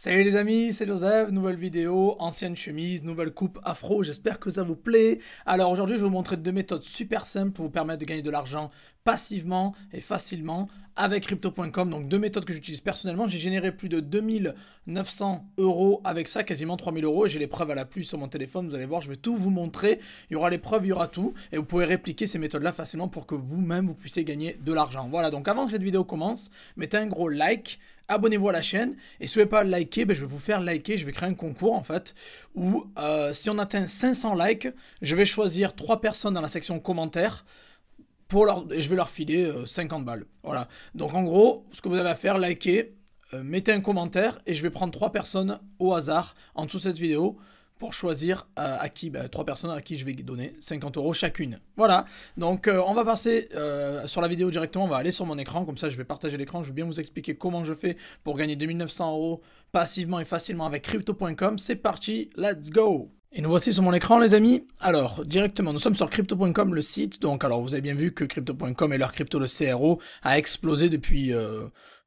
Salut les amis, c'est Joseph, nouvelle vidéo, ancienne chemise, nouvelle coupe afro, j'espère que ça vous plaît. Alors aujourd'hui je vais vous montrer deux méthodes super simples pour vous permettre de gagner de l'argent passivement et facilement avec crypto.com. Donc deux méthodes que j'utilise personnellement. J'ai généré plus de 2900 euros avec ça, quasiment 3000 euros. et J'ai les preuves à la pluie sur mon téléphone. Vous allez voir, je vais tout vous montrer. Il y aura les preuves, il y aura tout. Et vous pouvez répliquer ces méthodes-là facilement pour que vous-même, vous puissiez gagner de l'argent. Voilà, donc avant que cette vidéo commence, mettez un gros like, abonnez-vous à la chaîne. Et si vous n'avez pas liker, ben, je vais vous faire liker. Je vais créer un concours en fait où euh, si on atteint 500 likes, je vais choisir trois personnes dans la section commentaires. Pour et je vais leur filer 50 euh, balles. Voilà. Donc en gros, ce que vous avez à faire, liker, euh, mettez un commentaire et je vais prendre trois personnes au hasard en dessous de cette vidéo pour choisir euh, à qui bah, trois personnes à qui je vais donner 50 euros chacune. Voilà, donc euh, on va passer euh, sur la vidéo directement, on va aller sur mon écran, comme ça je vais partager l'écran, je vais bien vous expliquer comment je fais pour gagner 2900 euros passivement et facilement avec crypto.com. C'est parti, let's go et nous voici sur mon écran les amis. Alors directement nous sommes sur crypto.com le site. Donc alors vous avez bien vu que crypto.com et leur crypto le CRO a explosé depuis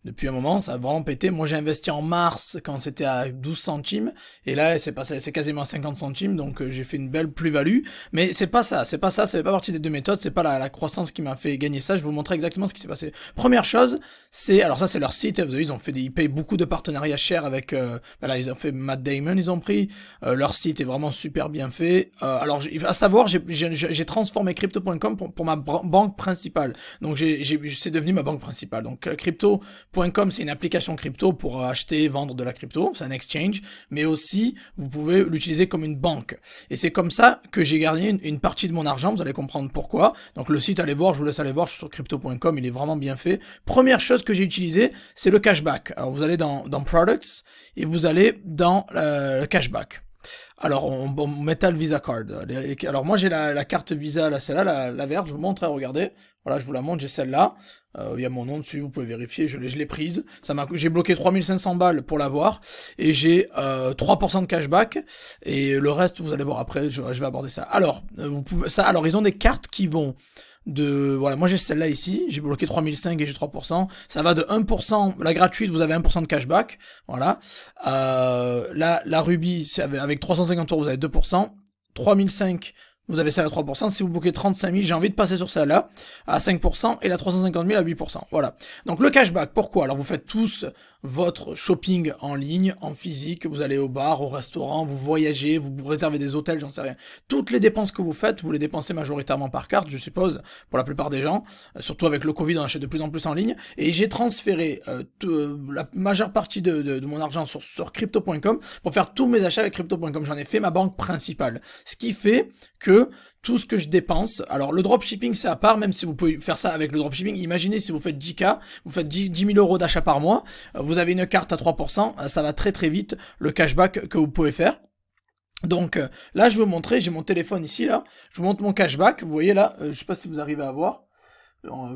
depuis un moment, ça a vraiment pété. Moi, j'ai investi en mars quand c'était à 12 centimes, et là, c'est passé, c'est quasiment 50 centimes, donc euh, j'ai fait une belle plus-value. Mais c'est pas ça, c'est pas ça, ça fait pas partie des deux méthodes, c'est pas la, croissance qui m'a fait gagner ça. Je vais vous montrer exactement ce qui s'est passé. Première chose, c'est, alors ça, c'est leur site. Hein, ils ont fait des, ils payent beaucoup de partenariats chers avec, euh, voilà, ils ont fait Matt Damon, ils ont pris. Euh, leur site est vraiment super bien fait. alors, à savoir, j'ai transformé crypto.com pour, pour, ma banque principale. Donc, c'est devenu ma banque principale. Donc, crypto Com c'est une application crypto pour acheter et vendre de la crypto, c'est un exchange, mais aussi vous pouvez l'utiliser comme une banque. Et c'est comme ça que j'ai gagné une, partie de mon argent, vous allez comprendre pourquoi. Donc le site, allez voir, je vous laisse aller voir sur crypto.com, il est vraiment bien fait. Première chose que j'ai utilisée, c'est le cashback. Alors vous allez dans, dans Products et vous allez dans euh, le cashback. Alors, on, on Metal Visa Card. alors, moi, j'ai la, carte Visa, là, celle-là, la, la, verte, je vous montre, regardez. Voilà, je vous la montre, j'ai celle-là. Euh, il y a mon nom dessus, vous pouvez vérifier, je l'ai prise. Ça m'a j'ai bloqué 3500 balles pour l'avoir et j'ai euh, 3% de cashback et le reste vous allez voir après, je, vais aborder ça. Alors, euh, vous pouvez ça alors ils ont des cartes qui vont de voilà, moi j'ai celle-là ici, j'ai bloqué 3500 et j'ai 3%, ça va de 1% la gratuite, vous avez 1% de cashback, voilà. Euh, la la Ruby avec 350 euros, vous avez 2%, 3500, vous avez celle à 3%. Si vous bouquez 35 000, j'ai envie de passer sur celle-là à 5% et la 350 000 à 8%. Voilà. Donc le cashback, pourquoi Alors vous faites tous votre shopping en ligne, en physique, vous allez au bar, au restaurant, vous voyagez, vous, réservez des hôtels, j'en sais rien. Toutes les dépenses que vous faites, vous les dépensez majoritairement par carte, je suppose, pour la plupart des gens, euh, surtout avec le Covid, on achète de plus en plus en ligne, et j'ai transféré euh, euh, la majeure partie de, mon argent sur, sur crypto.com pour faire tous mes achats avec crypto.com, j'en ai fait ma banque principale. Ce qui fait que tout ce que je dépense. Alors le dropshipping c'est à part, même si vous pouvez faire ça avec le dropshipping. Imaginez si vous faites 10K, vous faites 10, 000 euros d'achat par mois, euh, vous avez une carte à 3%, euh, ça va très très vite le cashback que vous pouvez faire. Donc euh, là je vais vous montrer, j'ai mon téléphone ici là, je vous montre mon cashback, vous voyez là, je sais pas si vous arrivez à voir,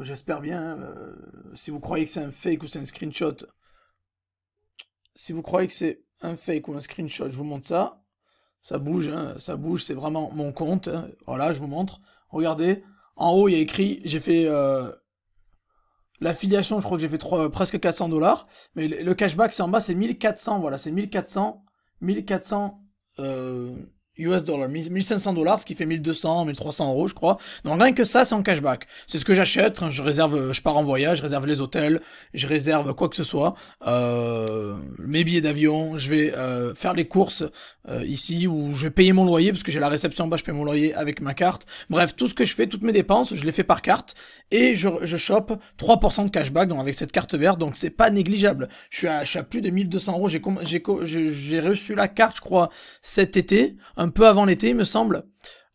j'espère bien, hein, si vous croyez que c'est un fake ou c'est un screenshot, si vous croyez que c'est un fake ou un screenshot, je vous montre ça, ça bouge, hein, ça bouge, c'est vraiment mon compte. Hein. Voilà, je vous montre. Regardez, en haut, il y a écrit, j'ai fait la euh, l'affiliation, je crois que j'ai fait trois, euh, presque 400 dollars. Mais le, cashback, c'est en bas, c'est 1400, voilà, c'est 1400, 1400, euh, US dollars, 1500 dollars, ce qui fait 1200, 1300 euros, je crois. Donc rien que ça, c'est en cashback. C'est ce que j'achète. Hein. Je réserve, je pars en voyage, je réserve les hôtels, je réserve quoi que ce soit, euh, mes billets d'avion. Je vais euh, faire les courses euh, ici ou je vais payer mon loyer parce que j'ai la réception en bas, je paye mon loyer avec ma carte. Bref, tout ce que je fais, toutes mes dépenses, je les fais par carte et je, je chope 3% de cashback donc avec cette carte verte. Donc c'est pas négligeable. Je suis à, plus de 1200 euros. J'ai reçu la carte, je crois, cet été un peu avant l'été, il me semble.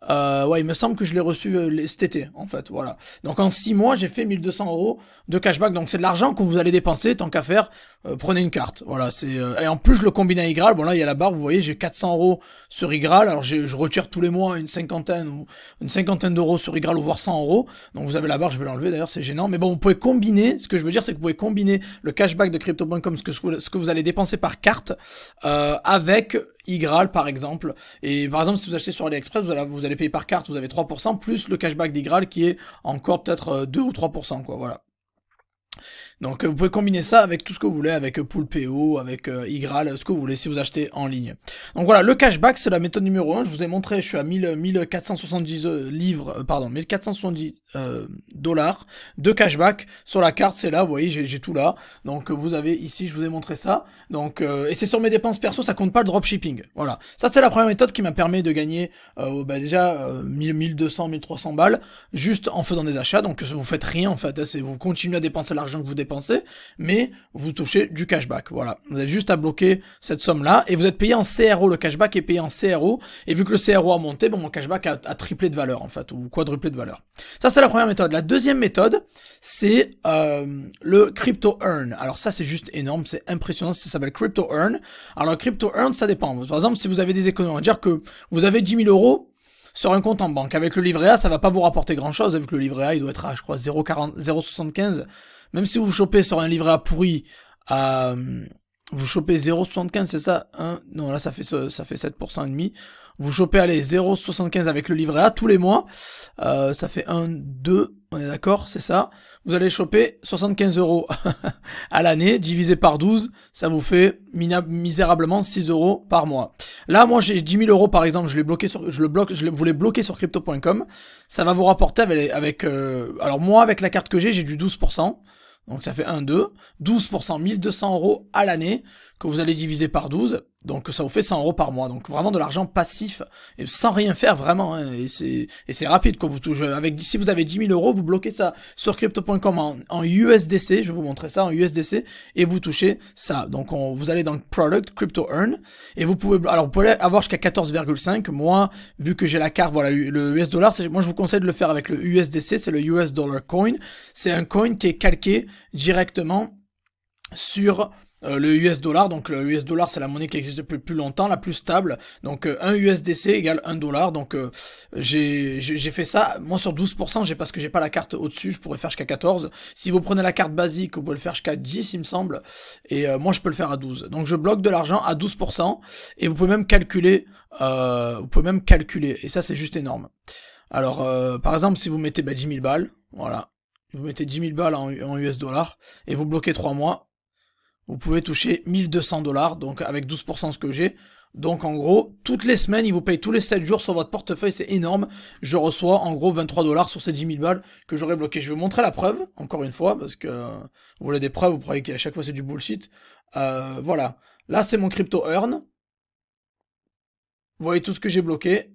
Euh, ouais, il me semble que je l'ai reçu euh, cet été, en fait, voilà. Donc en six mois, j'ai fait 1200 euros de cashback, donc c'est de l'argent que vous allez dépenser, tant qu'à faire, euh, prenez une carte, voilà. c'est et en plus, je le combine à Igral, bon là, il y a la barre, vous voyez, j'ai 400 euros sur Igral, alors je retire tous les mois une cinquantaine ou une cinquantaine d'euros sur Igral, ou voire 100 euros, donc vous avez la barre, je vais l'enlever d'ailleurs, c'est gênant, mais bon, vous pouvez combiner, ce que je veux dire, c'est que vous pouvez combiner le cashback de Crypto.com, ce que, ce que vous allez dépenser par carte, avec Igral par exemple. Et par exemple, si vous achetez sur AliExpress, vous allez, vous allez payer par carte, vous avez 3%, plus le cashback d'Igral qui est encore peut-être 2 euh, ou 3%, quoi, voilà. Donc euh, vous pouvez combiner ça avec tout ce que vous voulez, avec euh, Poulpeo, avec euh, Igral, ce que vous voulez si vous achetez en ligne. Donc voilà, le cashback c'est la méthode numéro 1, je vous ai montré, je suis à 1000, 1470 livres, pardon, 1470 dollars de cashback sur la carte, c'est là, vous voyez, j'ai tout là. Donc vous avez ici, je vous ai montré ça. Donc et c'est sur mes dépenses perso, ça compte pas le dropshipping. Voilà. Ça c'est la première méthode qui m'a permis de gagner euh, bah, déjà 1200 1300 balles juste en faisant des achats. Donc vous faites rien en fait, hein. vous continuez à dépenser l'argent que vous dépensez mais vous touchez du cashback. Voilà, vous avez juste à bloquer cette somme-là et vous êtes payé en CRO. Le cashback est payé en CRO et vu que le CRO a monté, bon, mon cashback a, triplé de valeur en fait ou quadruplé de valeur. Ça c'est la première méthode. La deuxième méthode, c'est euh, le crypto earn. Alors ça c'est juste énorme, c'est impressionnant. Ça s'appelle crypto earn. Alors crypto earn, ça dépend. Par exemple, si vous avez des économies, on va dire que vous avez 10 000 euros sur un compte en banque. Avec le livret A, ça va pas vous rapporter grand chose. vu que le livret A, il doit être à, je crois, 0,75 même si vous chopez sur un livret A pourri euh, vous chopez 0,75, c'est ça hein? Non, là, ça fait, ça fait 7% et demi. Vous chopez, allez, 0,75 avec le livret A tous les mois. Euh, ça fait 1, 2, on est d'accord, c'est ça. Vous allez choper 75 euros à l'année, divisé par 12, ça vous fait misérablement 6 euros par mois. Là, moi, j'ai 10 000 euros, par exemple, je, bloqué sur, je, le bloque, je voulais bloquer sur crypto.com. Ça va vous rapporter avec... Euh, alors moi, avec la carte que j'ai, j'ai du 12%. Donc ça fait 1, 2, 12%, 1200 euros à l'année que vous allez diviser par 12, donc ça vous fait 100 euros par mois. Donc vraiment de l'argent passif, et sans rien faire vraiment, hein, et c'est rapide quand vous touchez. Avec, si vous avez 10 000 euros, vous bloquez ça sur crypto.com en, USDC, je vais vous montrer ça en USDC, et vous touchez ça. Donc vous allez dans Product, Crypto Earn, et vous pouvez, alors vous pouvez avoir jusqu'à 14,5. Moi, vu que j'ai la carte, voilà, le US dollar, moi je vous conseille de le faire avec le USDC, c'est le US dollar coin. C'est un coin qui est calqué directement sur euh, le US dollar, donc le US dollar c'est la monnaie qui existe depuis plus longtemps, la plus stable. Donc euh, un 1 USDC égale 1 dollar. Donc euh, j'ai fait ça, moi sur 12%, j'ai parce que j'ai pas la carte au-dessus, je pourrais faire jusqu'à 14. Si vous prenez la carte basique, vous pouvez le faire jusqu'à 10 il me semble. Et moi je peux le faire à 12. Donc je bloque de l'argent à 12%. Et vous pouvez même calculer. vous pouvez même calculer. Et ça c'est juste énorme. Alors par exemple si vous mettez 10 bah, 000 balles, voilà. Vous mettez 10 000 balles en, US dollar et vous bloquez 3 mois vous pouvez toucher 1200 dollars, donc avec 12% ce que j'ai. Donc en gros, toutes les semaines, ils vous payent tous les 7 jours sur votre portefeuille, c'est énorme. Je reçois en gros 23 dollars sur ces 10 000 balles que j'aurais bloqué. Je vais vous montrer la preuve, encore une fois, parce que euh, vous voulez des preuves, vous croyez qu'à chaque fois c'est du bullshit. Euh, voilà, là c'est mon crypto earn. Vous voyez tout ce que j'ai bloqué.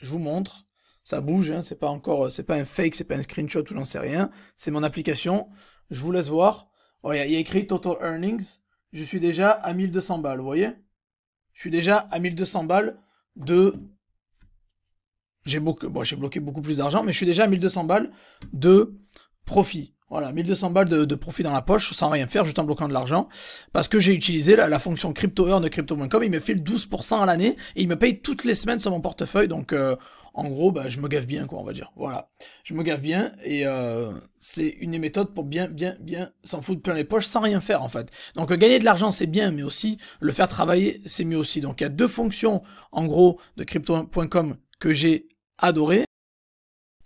Je vous montre. Ça bouge, hein, c'est pas encore, euh, c'est pas un fake, c'est pas un screenshot ou j'en sais rien. C'est mon application. Je vous laisse voir il y, a écrit Total Earnings. Je suis déjà à 1200 balles, vous voyez Je suis déjà à 1200 balles de... J'ai beaucoup... bon, bloqué beaucoup plus d'argent, mais je suis déjà à 1200 balles de profit. Voilà, 1200 balles de, profit dans la poche sans rien faire, juste en bloquant de l'argent. Parce que j'ai utilisé la, fonction crypto de crypto.com. Il me file 12% à l'année et il me paye toutes les semaines sur mon portefeuille. Donc, euh, en gros, bah, je me gaffe bien, quoi, on va dire. Voilà. Je me gaffe bien et euh, c'est une des méthodes pour bien, bien, bien s'en foutre plein les poches sans rien faire, en fait. Donc, euh, gagner de l'argent, c'est bien, mais aussi le faire travailler, c'est mieux aussi. Donc, il y a deux fonctions, en gros, de crypto.com que j'ai adoré.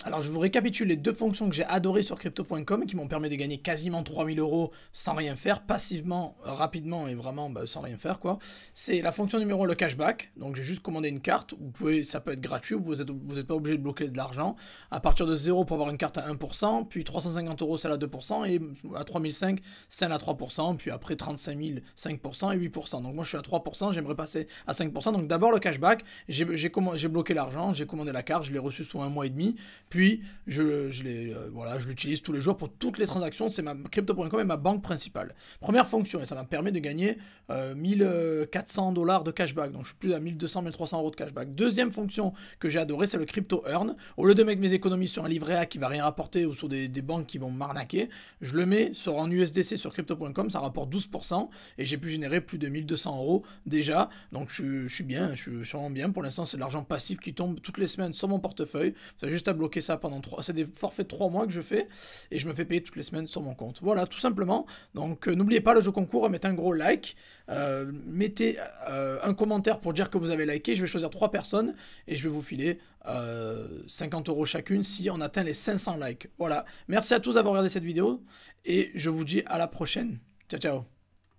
Alors je vous récapitule les deux fonctions que j'ai adorées sur crypto.com qui m'ont permis de gagner quasiment 3000 euros sans rien faire, passivement, rapidement et vraiment bah, sans rien faire quoi. C'est la fonction numéro le cashback, donc j'ai juste commandé une carte, vous pouvez, ça peut être gratuit, vous n'êtes vous êtes pas obligé de bloquer de l'argent, à partir de 0 pour avoir une carte à 1%, puis 350 euros celle à 2% et à 3005 celle à 3%, puis après 35 5% et 8%. Donc moi je suis à 3%, j'aimerais passer à 5%, donc d'abord le cashback, j'ai bloqué l'argent, j'ai commandé la carte, je l'ai reçu sur un mois et demi puis, je, euh, je l'utilise tous les jours pour toutes les transactions. C'est ma crypto.com et ma banque principale. Première fonction, et ça m'a permet de gagner 1400 euh, dollars de cashback. Donc, je suis plus à 1200, 1300 euros de cashback. Deuxième fonction que j'ai adoré, c'est le crypto earn. Au lieu de mettre mes économies sur un livret A qui va rien rapporter ou sur des, banques qui vont m'arnaquer, je le mets sur en USDC sur crypto.com. Ça rapporte 12% et j'ai pu générer plus de 1200 euros déjà. Donc, je, suis bien, je suis vraiment bien. Pour l'instant, c'est de l'argent passif qui tombe toutes les semaines sur mon portefeuille. C'est juste à bloquer ça pendant trois c'est des forfaits de 3 mois que je fais et je me fais payer toutes les semaines sur mon compte. Voilà, tout simplement. Donc euh, n'oubliez pas le jeu concours, mettez un gros like, euh, mettez euh, un commentaire pour dire que vous avez liké, je vais choisir trois personnes et je vais vous filer 50 euros chacune si on atteint les 500 likes. Voilà. Merci à tous d'avoir regardé cette vidéo et je vous dis à la prochaine. Ciao ciao.